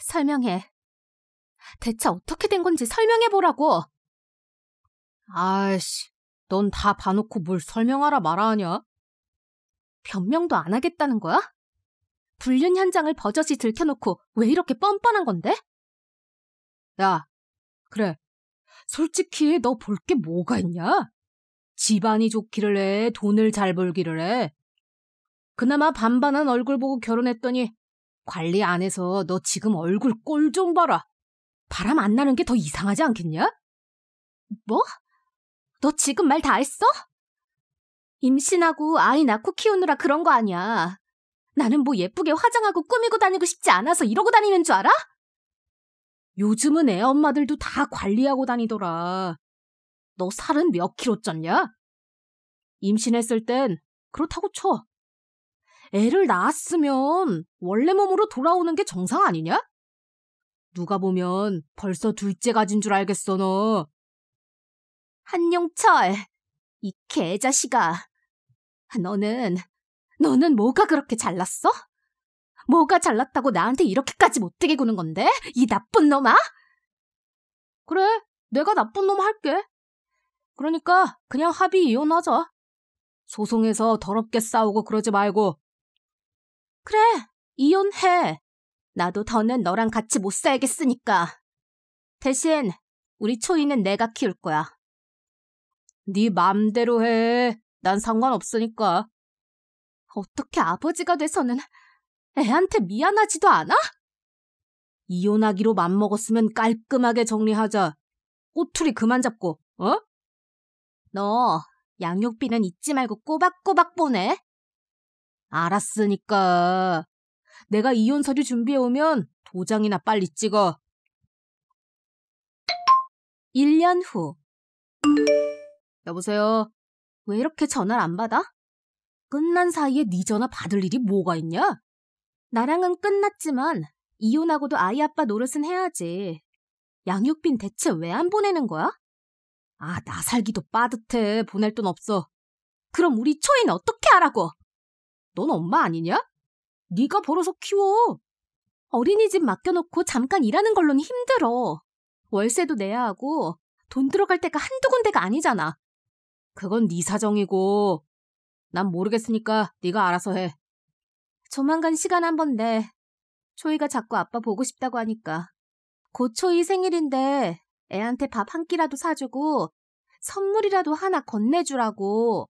설명해. 대체 어떻게 된 건지 설명해보라고! 아이씨, 넌 다 봐놓고 뭘 설명하라 말 하냐? 변명도 안 하겠다는 거야? 불륜 현장을 버젓이 들켜놓고 왜 이렇게 뻔뻔한 건데? 야, 그래. 솔직히 너 볼 게 뭐가 있냐? 집안이 좋기를 해, 돈을 잘 벌기를 해. 그나마 반반한 얼굴 보고 결혼했더니 관리 안 해서 너 지금 얼굴 꼴 좀 봐라. 바람 안 나는 게 더 이상하지 않겠냐? 뭐? 너 지금 말 다 했어? 임신하고 아이 낳고 키우느라 그런 거 아니야. 나는 뭐 예쁘게 화장하고 꾸미고 다니고 싶지 않아서 이러고 다니는 줄 알아? 요즘은 애 엄마들도 다 관리하고 다니더라. 너 살은 몇키로 쪘냐? 임신했을 땐 그렇다고 쳐. 애를 낳았으면 원래 몸으로 돌아오는 게 정상 아니냐? 누가 보면 벌써 둘째 가진 줄 알겠어, 너. 한용철, 이 개자식아. 너는, 너는 뭐가 그렇게 잘났어? 뭐가 잘났다고 나한테 이렇게까지 못되게 구는 건데? 이 나쁜 놈아? 그래, 내가 나쁜 놈 할게. 그러니까 그냥 합의 이혼하자. 소송에서 더럽게 싸우고 그러지 말고 그래, 이혼해. 나도 더는 너랑 같이 못 살겠으니까. 대신 우리 초이는 내가 키울 거야. 네 맘대로 해. 난 상관없으니까. 어떻게 아버지가 돼서는 애한테 미안하지도 않아? 이혼하기로 맘먹었으면 깔끔하게 정리하자. 꼬투리 그만 잡고, 어? 너 양육비는 잊지 말고 꼬박꼬박 보내. 알았으니까. 내가 이혼 서류 준비해 오면 도장이나 빨리 찍어. 1년 후. 여보세요. 왜 이렇게 전화를 안 받아? 끝난 사이에 네 전화 받을 일이 뭐가 있냐? 나랑은 끝났지만 이혼하고도 아이 아빠 노릇은 해야지. 양육빈 대체 왜 안 보내는 거야? 아, 나 살기도 빠듯해. 보낼 돈 없어. 그럼 우리 초이는 어떻게 하라고? 넌 엄마 아니냐? 네가 벌어서 키워. 어린이집 맡겨놓고 잠깐 일하는 걸로는 힘들어. 월세도 내야 하고 돈 들어갈 때가 한두 군데가 아니잖아. 그건 네 사정이고 난 모르겠으니까 네가 알아서 해. 조만간 시간 한 번 내. 초이가 자꾸 아빠 보고 싶다고 하니까. 곧 초이 생일인데 애한테 밥 한 끼라도 사주고 선물이라도 하나 건네주라고.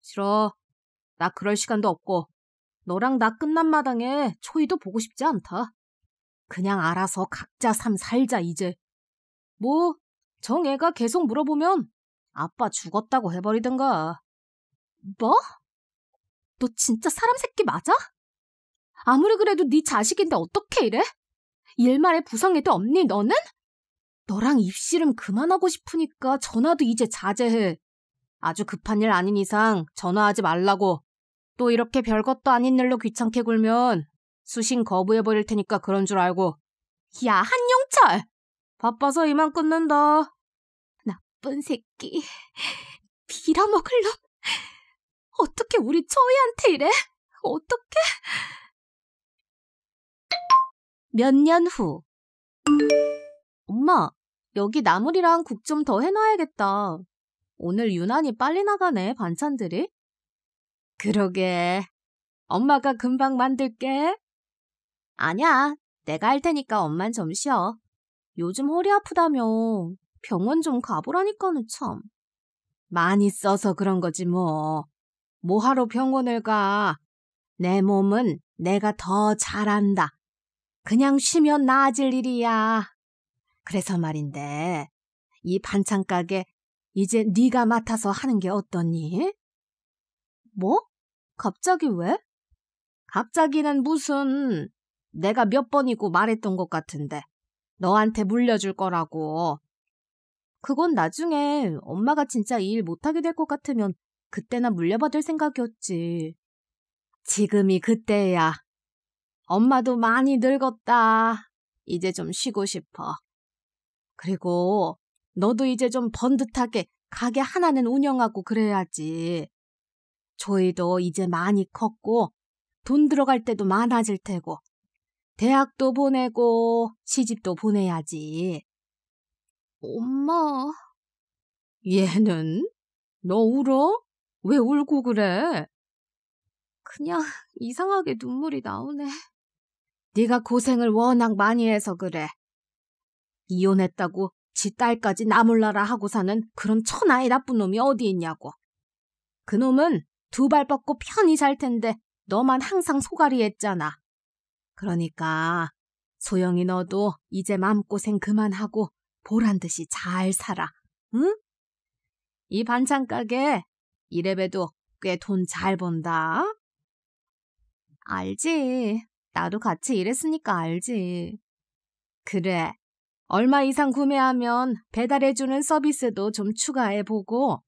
싫어. 나 그럴 시간도 없고 너랑 나 끝난 마당에 초이도 보고 싶지 않다. 그냥 알아서 각자 삶 살자 이제. 뭐 정애가 계속 물어보면 아빠 죽었다고 해버리든가. 뭐? 너 진짜 사람 새끼 맞아? 아무리 그래도 네 자식인데 어떻게 이래? 일말에 부성애도 없니 너는? 너랑 입씨름 그만하고 싶으니까 전화도 이제 자제해. 아주 급한 일 아닌 이상 전화하지 말라고. 또 이렇게 별것도 아닌 일로 귀찮게 굴면 수신 거부해버릴 테니까 그런 줄 알고. 야, 한용철! 바빠서 이만 끊는다. 나쁜 새끼. 빌어먹을 놈. 어떻게 우리 초이한테 이래? 어떻게? 몇 년 후. 엄마, 여기 나물이랑 국 좀 더 해놔야겠다. 오늘 유난히 빨리 나가네, 반찬들이. 그러게. 엄마가 금방 만들게. 아니야. 내가 할 테니까 엄만 좀 쉬어. 요즘 허리 아프다며. 병원 좀 가보라니까는 참. 많이 써서 그런 거지 뭐. 뭐하러 병원을 가. 내 몸은 내가 더 잘한다. 그냥 쉬면 나아질 일이야. 그래서 말인데 이 반찬 가게 이제 네가 맡아서 하는 게 어떠니? 뭐? 갑자기 왜? 갑자기는 무슨 내가 몇 번이고 말했던 것 같은데 너한테 물려줄 거라고. 그건 나중에 엄마가 진짜 이 일 못하게 될 것 같으면 그때나 물려받을 생각이었지. 지금이 그때야. 엄마도 많이 늙었다. 이제 좀 쉬고 싶어. 그리고 너도 이제 좀 번듯하게 가게 하나는 운영하고 그래야지. 저희도 이제 많이 컸고 돈 들어갈 때도 많아질 테고 대학도 보내고 시집도 보내야지. 엄마. 얘는? 너 울어? 왜 울고 그래? 그냥 이상하게 눈물이 나오네. 네가 고생을 워낙 많이 해서 그래. 이혼했다고 지 딸까지 나 몰라라 하고 사는 그런 천아의 나쁜 놈이 어디 있냐고. 그놈은 두발 뻗고 편히 잘 텐데 너만 항상 소갈이 했잖아. 그러니까 소영이 너도 이제 마음고생 그만하고 보란 듯이 잘 살아. 응? 이 반찬 가게 이래봬도 꽤 돈 잘 번다. 알지. 나도 같이 일했으니까 알지. 그래. 얼마 이상 구매하면 배달해주는 서비스도 좀 추가해보고,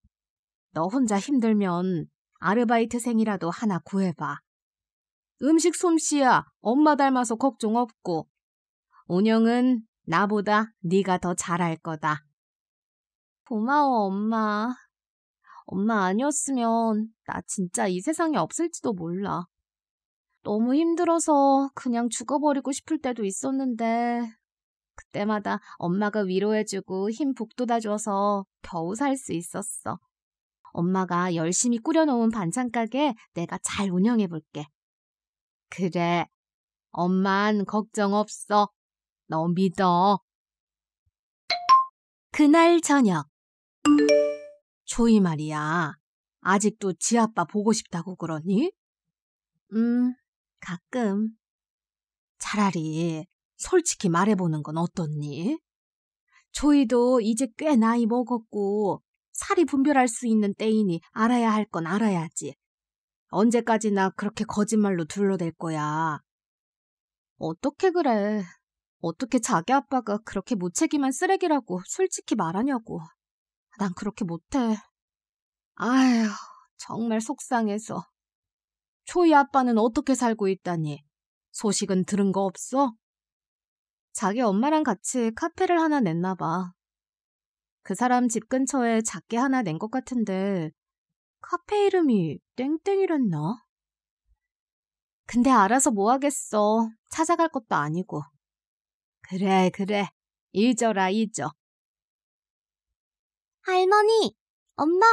너 혼자 힘들면 아르바이트생이라도 하나 구해봐. 음식 솜씨야 엄마 닮아서 걱정 없고 운영은 나보다 네가 더 잘할 거다. 고마워 엄마. 엄마 아니었으면 나 진짜 이 세상에 없을지도 몰라. 너무 힘들어서 그냥 죽어버리고 싶을 때도 있었는데 그때마다 엄마가 위로해주고 힘 북돋아줘서 겨우 살 수 있었어. 엄마가 열심히 꾸려놓은 반찬가게 내가 잘 운영해볼게. 그래. 엄만 걱정 없어. 너 믿어. 그날 저녁. 조이 말이야. 아직도 지 아빠 보고 싶다고 그러니? 음, 가끔. 차라리 솔직히 말해보는 건 어떻니? 조이도 이제 꽤 나이 먹었고 살이 분별할 수 있는 때이니 알아야 할 건 알아야지. 언제까지나 그렇게 거짓말로 둘러댈 거야. 어떻게 그래. 어떻게 자기 아빠가 그렇게 무책임한 쓰레기라고 솔직히 말하냐고. 난 그렇게 못해. 아휴, 정말 속상해서. 초이 아빠는 어떻게 살고 있다니? 소식은 들은 거 없어? 자기 엄마랑 같이 카페를 하나 냈나 봐. 그 사람 집 근처에 작게 하나 낸 것 같은데 카페 이름이 땡땡이랬나? 근데 알아서 뭐 하겠어. 찾아갈 것도 아니고. 그래, 그래. 잊어라, 잊어. 할머니, 엄마.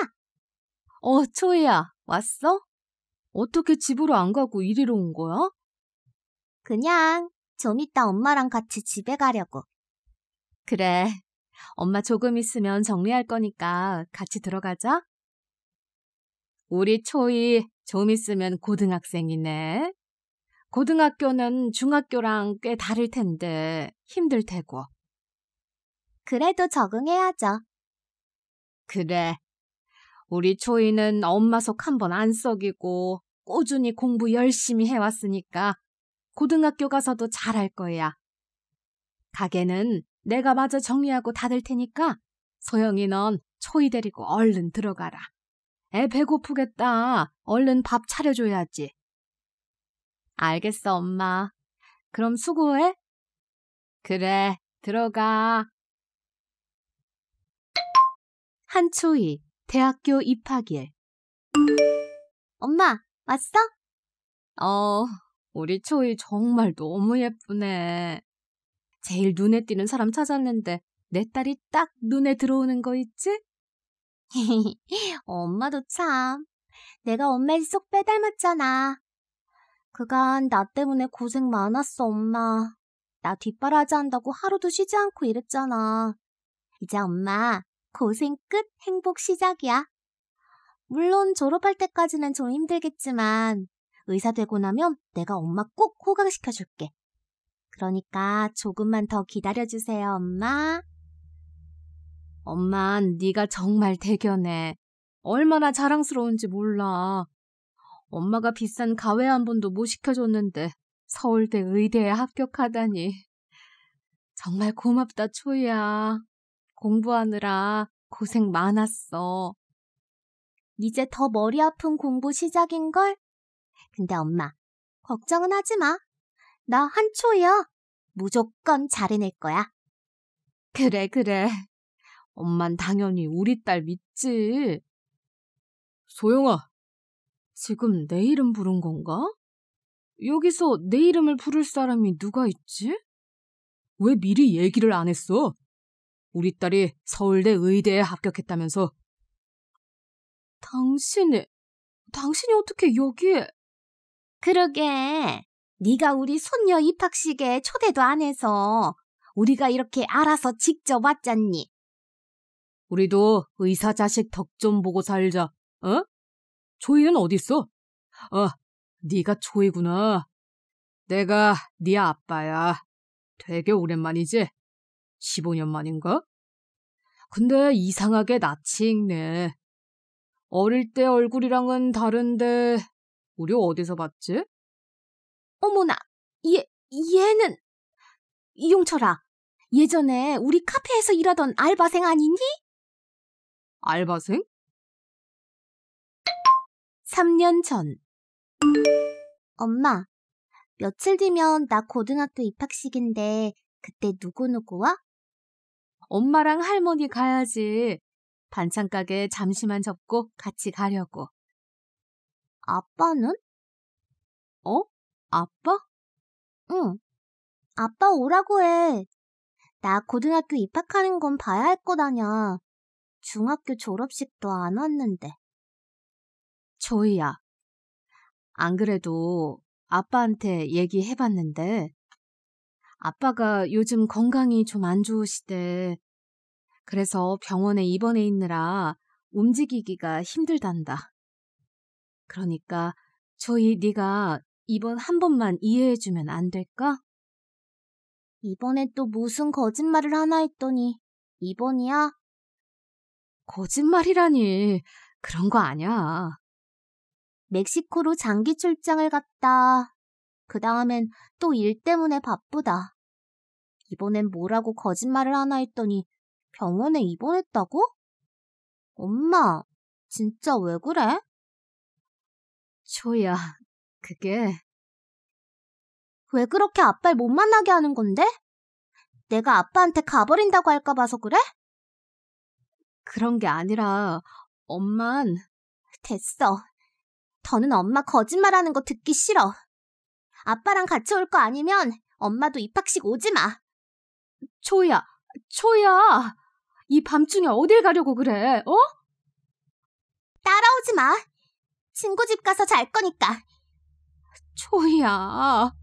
어, 초희야 왔어? 어떻게 집으로 안 가고 이리로 온 거야? 그냥 좀 이따 엄마랑 같이 집에 가려고. 그래, 엄마 조금 있으면 정리할 거니까 같이 들어가자. 우리 초이 좀 있으면 고등학생이네. 고등학교는 중학교랑 꽤 다를 텐데 힘들 테고. 그래도 적응해야죠. 그래. 우리 초이는 엄마 속 한 번 안 썩이고 꾸준히 공부 열심히 해왔으니까 고등학교 가서도 잘할 거야. 가게는 내가 마저 정리하고 닫을 테니까 소영이 넌 초이 데리고 얼른 들어가라. 애 배고프겠다. 얼른 밥 차려줘야지. 알겠어, 엄마. 그럼 수고해. 그래, 들어가. 한초이, 대학교 입학일. 엄마, 왔어? 어, 우리 초이 정말 너무 예쁘네. 제일 눈에 띄는 사람 찾았는데 내 딸이 딱 눈에 들어오는 거 있지? 엄마도 참. 내가 엄마를 쏙 빼닮았잖아. 그간 나 때문에 고생 많았어, 엄마. 나 뒷바라지 한다고 하루도 쉬지 않고 일했잖아. 이제 엄마, 고생 끝, 행복 시작이야. 물론 졸업할 때까지는 좀 힘들겠지만, 의사 되고 나면 내가 엄마 꼭 호강시켜줄게. 그러니까 조금만 더 기다려주세요, 엄마. 엄마 네가 정말 대견해. 얼마나 자랑스러운지 몰라. 엄마가 비싼 가외 한 번도 못 시켜줬는데 서울대 의대에 합격하다니. 정말 고맙다, 초이야. 공부하느라 고생 많았어. 이제 더 머리 아픈 공부 시작인걸? 근데 엄마, 걱정은 하지 마. 나한 초야. 무조건 잘해낼 거야. 그래, 그래. 엄만 당연히 우리 딸 믿지. 소영아, 지금 내 이름 부른 건가? 여기서 내 이름을 부를 사람이 누가 있지? 왜 미리 얘기를 안 했어? 우리 딸이 서울대 의대에 합격했다면서. 당신이, 당신이 어떻게 여기에? 그러게. 네가 우리 손녀 입학식에 초대도 안 해서 우리가 이렇게 알아서 직접 왔잖니. 우리도 의사 자식 덕 좀 보고 살자. 어? 조이는 어딨어? 어, 네가 조이구나. 내가 네 아빠야. 되게 오랜만이지? 15년 만인가? 근데 이상하게 낯이 익네. 어릴 때 얼굴이랑은 다른데 우리 어디서 봤지? 어머나, 얘, 얘는! 이용철아, 예전에 우리 카페에서 일하던 알바생 아니니? 알바생? 3년 전. 엄마, 며칠 뒤면 나 고등학교 입학식인데 그때 누구누구와? 엄마랑 할머니 가야지. 반찬 가게 잠시만 접고 같이 가려고. 아빠는? 어? 아빠? 응. 아빠 오라고 해. 나 고등학교 입학하는 건 봐야 할거 아냐. 중학교 졸업식도 안 왔는데. 저희야. 안 그래도 아빠한테 얘기해봤는데, 아빠가 요즘 건강이 좀 안 좋으시대. 그래서 병원에 입원해 있느라 움직이기가 힘들단다. 그러니까 저희 네가 이번 한 번만 이해해주면 안 될까? 이번에 또 무슨 거짓말을 하나 했더니 이번이야? 거짓말이라니 그런 거 아니야. 멕시코로 장기 출장을 갔다. 그 다음엔 또 일 때문에 바쁘다. 이번엔 뭐라고 거짓말을 하나 했더니 병원에 입원했다고? 엄마, 진짜 왜 그래? 초야, 그게 왜 그렇게 아빠를 못 만나게 하는 건데? 내가 아빠한테 가버린다고 할까 봐서 그래? 그런 게 아니라 엄만 됐어. 더는 엄마 거짓말하는 거 듣기 싫어. 아빠랑 같이 올 거 아니면 엄마도 입학식 오지 마. 초야, 초야. 이 밤중에 어딜 가려고 그래? 어? 따라오지 마. 친구 집 가서 잘 거니까. 초희야 어...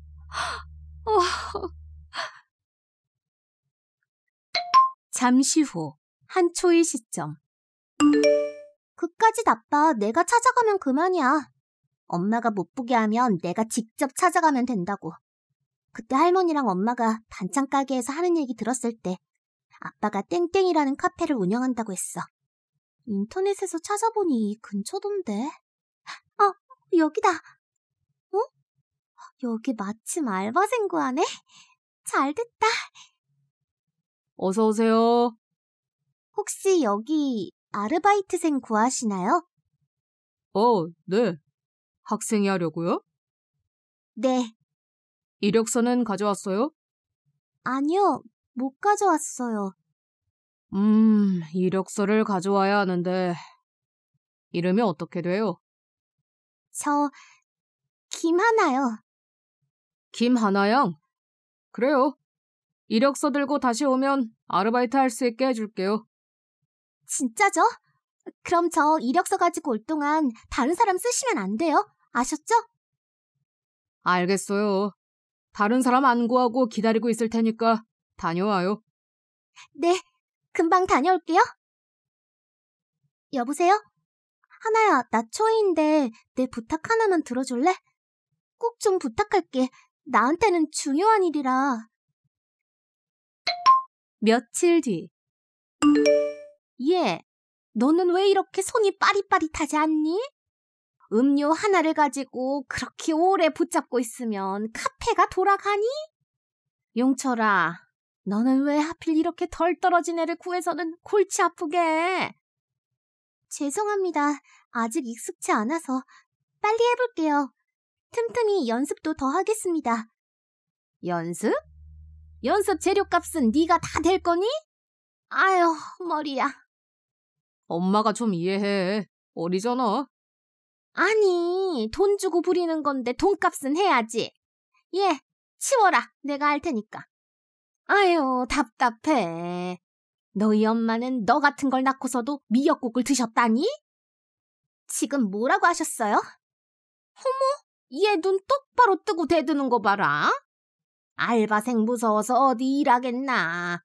잠시 후, 한초이 시점. 그까짓 아빠 내가 찾아가면 그만이야. 엄마가 못 보게 하면 내가 직접 찾아가면 된다고. 그때 할머니랑 엄마가 반찬 가게에서 하는 얘기 들었을 때 아빠가 땡땡이라는 카페를 운영한다고 했어. 인터넷에서 찾아보니 이 근처던데. 어, 여기다. 여기 마침 알바생 구하네? 잘됐다. 어서오세요. 혹시 여기 아르바이트생 구하시나요? 어, 네. 학생이 하려고요? 네. 이력서는 가져왔어요? 아니요, 못 가져왔어요. 음, 이력서를 가져와야 하는데, 이름이 어떻게 돼요? 저, 김하나요. 김하나영 그래요. 이력서 들고 다시 오면 아르바이트 할 수 있게 해줄게요. 진짜죠? 그럼 저 이력서 가지고 올 동안 다른 사람 쓰시면 안 돼요. 아셨죠? 알겠어요. 다른 사람 안 구하고 기다리고 있을 테니까 다녀와요. 네, 금방 다녀올게요. 여보세요? 하나야, 나 초이인데 내 부탁 하나만 들어줄래? 꼭 좀 부탁할게. 나한테는 중요한 일이라. 며칠 뒤. 예, 너는 왜 이렇게 손이 빠릿빠릿하지 않니? 음료 하나를 가지고 그렇게 오래 붙잡고 있으면 카페가 돌아가니? 용철아, 너는 왜 하필 이렇게 덜 떨어진 애를 구해서는 골치 아프게 해? 죄송합니다. 아직 익숙치 않아서 빨리 해볼게요. 틈틈이 연습도 더 하겠습니다. 연습? 연습 재료값은 네가 다 될 거니? 아유, 머리야. 엄마가 좀 이해해. 어리잖아. 아니, 돈 주고 부리는 건데 돈값은 해야지. 예, 치워라. 내가 할 테니까. 아유, 답답해. 너희 엄마는 너 같은 걸 낳고서도 미역국을 드셨다니? 지금 뭐라고 하셨어요? 호모? 얘눈 똑바로 뜨고 대드는 거 봐라. 알바생 무서워서 어디 일하겠나.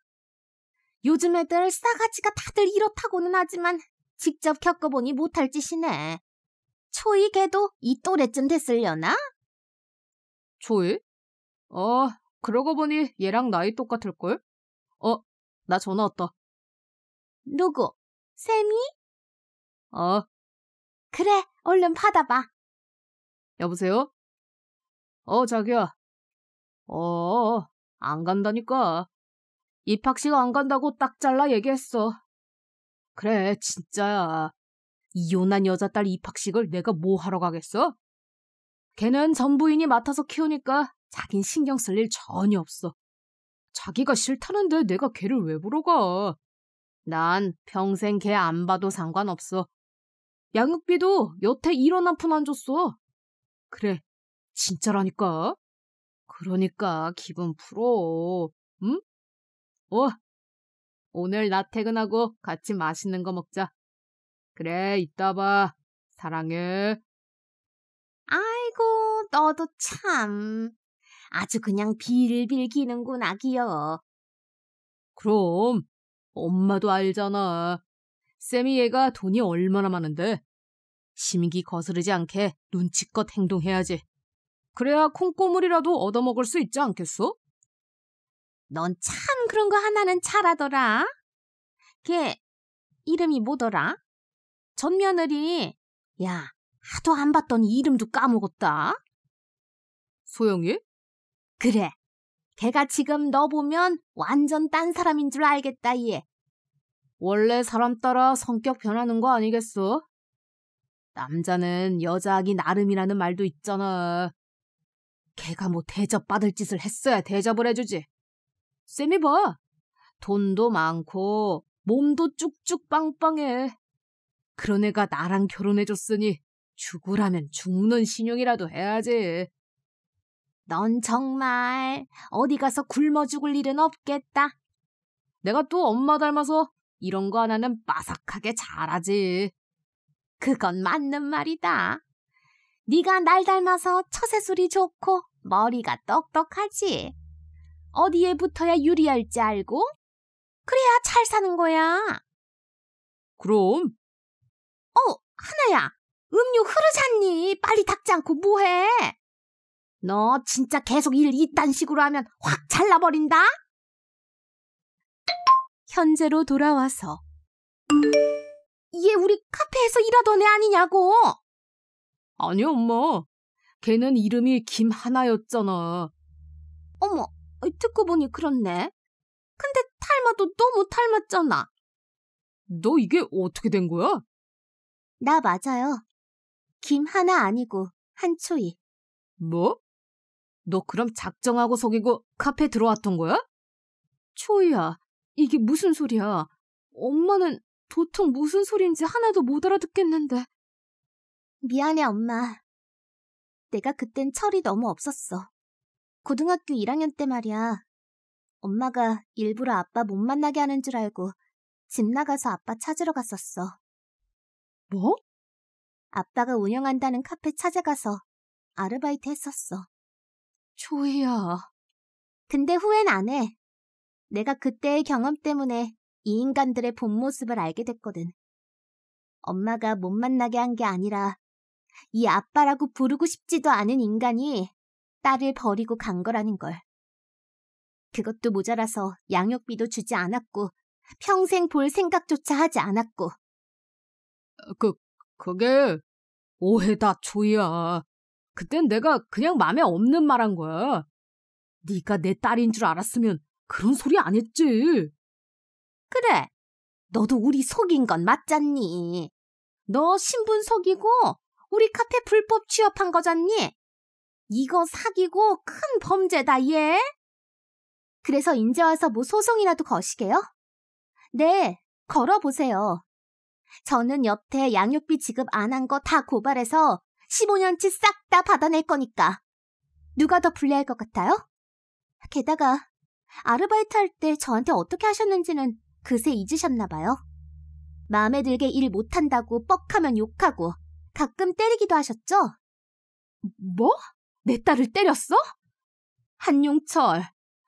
요즘 애들 싸가지가 다들 이렇다고는 하지만 직접 겪어보니 못할 짓이네. 초이 걔도 이 또래쯤 됐을려나? 초이? 어, 그러고 보니 얘랑 나이 똑같을걸? 어, 나 전화 왔다. 누구? 쌤이? 어. 그래, 얼른 받아봐. 여보세요? 어, 자기야. 어, 어 안 간다니까. 입학식 안 간다고 딱 잘라 얘기했어. 그래, 진짜야. 이혼한 여자 딸 입학식을 내가 뭐 하러 가겠어? 걔는 전 부인이 맡아서 키우니까 자긴 신경 쓸 일 전혀 없어. 자기가 싫다는데 내가 걔를 왜 보러 가? 난 평생 걔 안 봐도 상관없어. 양육비도 여태 일원 한 푼 안 줬어. 그래, 진짜라니까. 그러니까 기분 풀어. 응? 어, 오늘 나 퇴근하고 같이 맛있는 거 먹자. 그래, 이따 봐. 사랑해. 아이고, 너도 참. 아주 그냥 빌빌 기는구나, 기여. 그럼, 엄마도 알잖아. 쌤이 얘가 돈이 얼마나 많은데 심기 거스르지 않게 눈치껏 행동해야지. 그래야 콩고물이라도 얻어먹을 수 있지 않겠소? 넌 참 그런 거 하나는 잘하더라. 걔 이름이 뭐더라? 전며느리. 야, 하도 안 봤더니 이름도 까먹었다. 소영이? 그래. 걔가 지금 너 보면 완전 딴 사람인 줄 알겠다, 얘. 원래 사람 따라 성격 변하는 거 아니겠어? 남자는 여자하기 나름이라는 말도 있잖아. 걔가 뭐 대접받을 짓을 했어야 대접을 해주지. 쌤이 봐. 돈도 많고 몸도 쭉쭉 빵빵해. 그런 애가 나랑 결혼해줬으니 죽으라면 죽는 신용이라도 해야지. 넌 정말 어디 가서 굶어 죽을 일은 없겠다. 내가 또 엄마 닮아서 이런 거 하나는 빠삭하게 잘하지. 그건 맞는 말이다. 네가 날 닮아서 처세술이 좋고 머리가 똑똑하지. 어디에 붙어야 유리할지 알고 그래야 잘 사는 거야. 그럼. 어, 하나야. 음료 흐르잖니. 빨리 닦지 않고 뭐해? 너 진짜 계속 일 이딴 식으로 하면 확 잘라버린다? 현재로 돌아와서 얘 우리 카페에서 일하던 애 아니냐고. 아니야, 엄마. 걔는 이름이 김하나였잖아. 어머, 어, 듣고 보니 그렇네. 근데 탈마도 너무 탈맞잖아너 이게 어떻게 된 거야? 나 맞아요. 김하나 아니고 한초희. 뭐? 너 그럼 작정하고 속이고 카페 들어왔던 거야? 초희야, 이게 무슨 소리야? 엄마는 도통 무슨 소린지 하나도 못 알아듣겠는데. 미안해, 엄마. 내가 그땐 철이 너무 없었어. 고등학교 1학년 때 말이야. 엄마가 일부러 아빠 못 만나게 하는 줄 알고 집 나가서 아빠 찾으러 갔었어. 뭐? 아빠가 운영한다는 카페 찾아가서 아르바이트 했었어. 조이야. 근데 후회는안 해. 내가 그때의 경험 때문에 이 인간들의 본 모습을 알게 됐거든. 엄마가 못 만나게 한 게 아니라 이 아빠라고 부르고 싶지도 않은 인간이 딸을 버리고 간 거라는 걸. 그것도 모자라서 양육비도 주지 않았고 평생 볼 생각조차 하지 않았고. 어, 그, 그게 오해다 조이야. 그땐 내가 그냥 맘에 없는 말 한 거야. 네가 내 딸인 줄 알았으면 그런 소리 안 했지. 그래. 너도 우리 속인 건 맞잖니. 너 신분 속이고 우리 카페 불법 취업한 거잖니? 이거 사기고 큰 범죄다, 얘. 그래서 인제 와서 뭐 소송이라도 거시게요? 네, 걸어보세요. 저는 여태 양육비 지급 안 한 거 다 고발해서 15년치 싹 다 받아낼 거니까. 누가 더 불리할 것 같아요? 게다가 아르바이트 할 때 저한테 어떻게 하셨는지는 그새 잊으셨나 봐요. 마음에 들게 일 못한다고 뻑하면 욕하고 가끔 때리기도 하셨죠? 뭐? 내 딸을 때렸어? 한용철,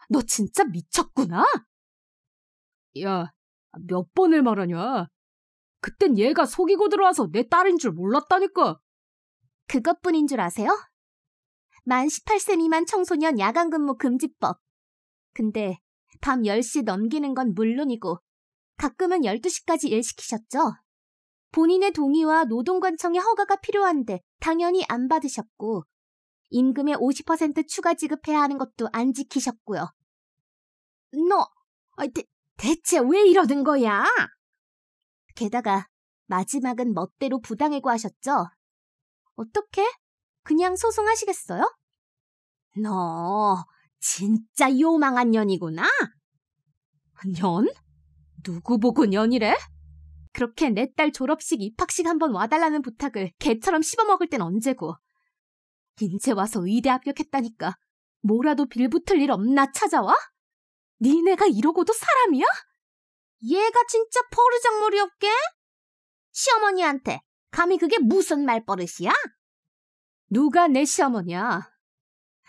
너 진짜 미쳤구나? 야, 몇 번을 말하냐? 그땐 얘가 속이고 들어와서 내 딸인 줄 몰랐다니까. 그것뿐인 줄 아세요? 만 18세 미만 청소년 야간 근무 금지법. 근데 밤 10시 넘기는 건 물론이고 가끔은 12시까지 일시키셨죠? 본인의 동의와 노동관청의 허가가 필요한데 당연히 안 받으셨고 임금의 50% 추가 지급해야 하는 것도 안 지키셨고요. 너 대, 대체 왜 이러는 거야? 게다가 마지막은 멋대로 부당해고 하셨죠? 어떻게? 그냥 소송하시겠어요? 너 진짜 요망한 년이구나. 년? 누구 보고 년이래? 그렇게 내 딸 졸업식 입학식 한번 와달라는 부탁을 개처럼 씹어먹을 땐 언제고. 인제 와서 의대 합격했다니까 뭐라도 빌붙을 일 없나 찾아와? 니네가 이러고도 사람이야? 얘가 진짜 포르장머리 없게? 시어머니한테 감히 그게 무슨 말버릇이야? 누가 내 시어머니야?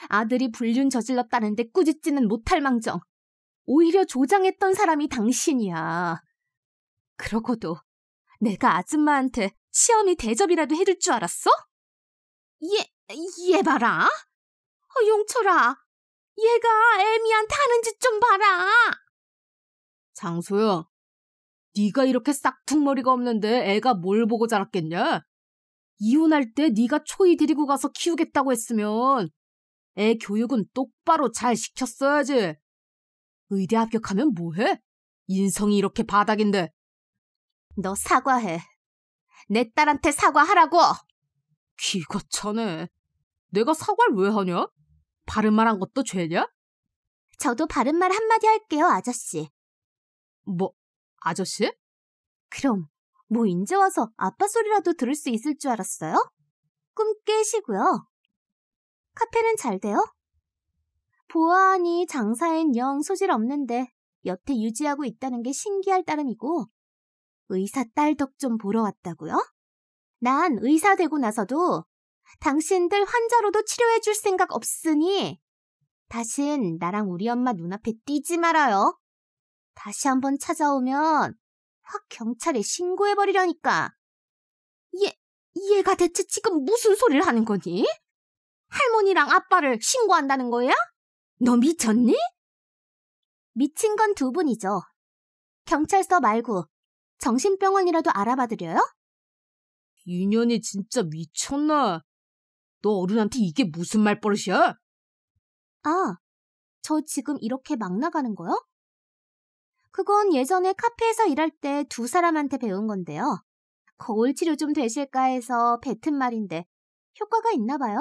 아들이 불륜 저질렀다는데 꾸짖지는 못할 망정. 오히려 조장했던 사람이 당신이야. 그러고도 내가 아줌마한테 시험이 대접이라도 해줄 줄 알았어? 얘, 얘 봐라. 어, 용철아, 얘가 애미한테 하는 짓 좀 봐라. 장소야 네가 이렇게 싹퉁머리가 없는데 애가 뭘 보고 자랐겠냐? 이혼할 때 네가 초이 데리고 가서 키우겠다고 했으면 애 교육은 똑바로 잘 시켰어야지. 의대 합격하면 뭐해? 인성이 이렇게 바닥인데. 너 사과해. 내 딸한테 사과하라고! 기가 차네. 내가 사과를 왜 하냐? 바른 말 한 것도 죄냐? 저도 바른 말 한마디 할게요, 아저씨. 뭐, 아저씨? 그럼, 뭐 이제 와서 아빠 소리라도 들을 수 있을 줄 알았어요? 꿈 깨시고요. 카페는 잘 돼요? 보아하니 장사엔 영 소질 없는데 여태 유지하고 있다는 게 신기할 따름이고 의사 딸 덕 좀 보러 왔다고요? 난 의사 되고 나서도 당신들 환자로도 치료해 줄 생각 없으니 다신 나랑 우리 엄마 눈앞에 띄지 말아요. 다시 한번 찾아오면 확 경찰에 신고해버리려니까. 얘, 얘가 대체 지금 무슨 소리를 하는 거니? 할머니랑 아빠를 신고한다는 거야? 너 미쳤니? 미친 건 두 분이죠. 경찰서 말고 정신병원이라도 알아봐드려요? 인연이 진짜 미쳤나? 너 어른한테 이게 무슨 말버릇이야? 아, 저 지금 이렇게 막 나가는 거요? 그건 예전에 카페에서 일할 때 두 사람한테 배운 건데요. 거울 치료 좀 되실까 해서 뱉은 말인데 효과가 있나 봐요?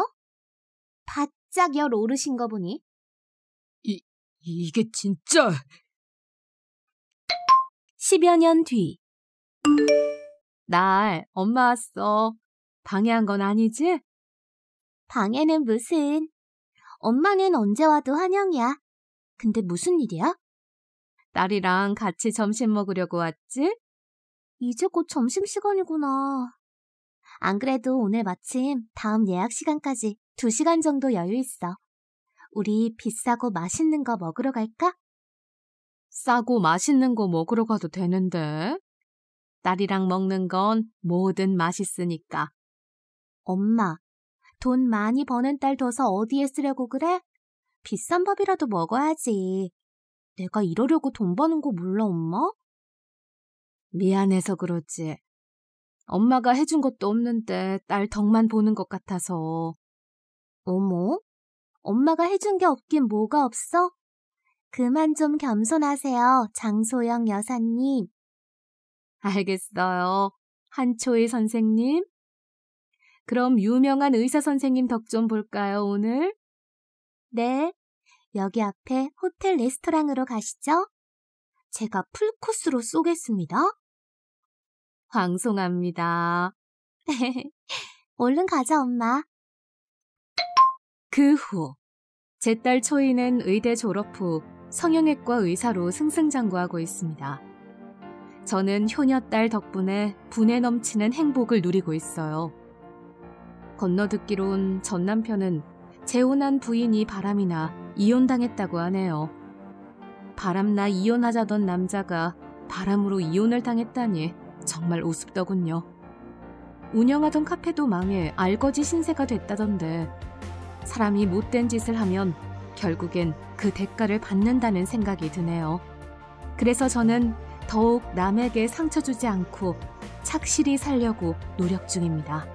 바짝 열 오르신 거 보니 이, 이게 진짜 10여 년 뒤. 날 엄마 왔어. 방해한 건 아니지? 방해는 무슨. 엄마는 언제 와도 환영이야. 근데 무슨 일이야? 딸이랑 같이 점심 먹으려고 왔지? 이제 곧 점심시간이구나. 안 그래도 오늘 마침 다음 예약 시간까지 2시간 정도 여유 있어. 우리 비싸고 맛있는 거 먹으러 갈까? 싸고 맛있는 거 먹으러 가도 되는데. 딸이랑 먹는 건 뭐든 맛있으니까. 엄마, 돈 많이 버는 딸 둬서 어디에 쓰려고 그래? 비싼 밥이라도 먹어야지. 내가 이러려고 돈 버는 거 몰라, 엄마? 미안해서 그렇지. 엄마가 해준 것도 없는데 딸 덕만 보는 것 같아서. 어머? 엄마가 해준 게 없긴 뭐가 없어? 그만 좀 겸손하세요, 장소영 여사님. 알겠어요, 한초희 선생님. 그럼 유명한 의사 선생님 덕 좀 볼까요, 오늘? 네. 여기 앞에 호텔 레스토랑으로 가시죠. 제가 풀코스로 쏘겠습니다. 방송합니다. 얼른 가자, 엄마. 그 후, 제 딸 초이는 의대 졸업 후 성형외과 의사로 승승장구하고 있습니다. 저는 효녀딸 덕분에 분에 넘치는 행복을 누리고 있어요. 건너듣기론 전 남편은 재혼한 부인이 바람이나 이혼당했다고 하네요. 바람나 이혼하자던 남자가 바람으로 이혼을 당했다니 정말 우습더군요. 운영하던 카페도 망해 알거지 신세가 됐다던데 사람이 못된 짓을 하면 결국엔 그 대가를 받는다는 생각이 드네요. 그래서 저는 더욱 남에게 상처 주지 않고 착실히 살려고 노력 중입니다.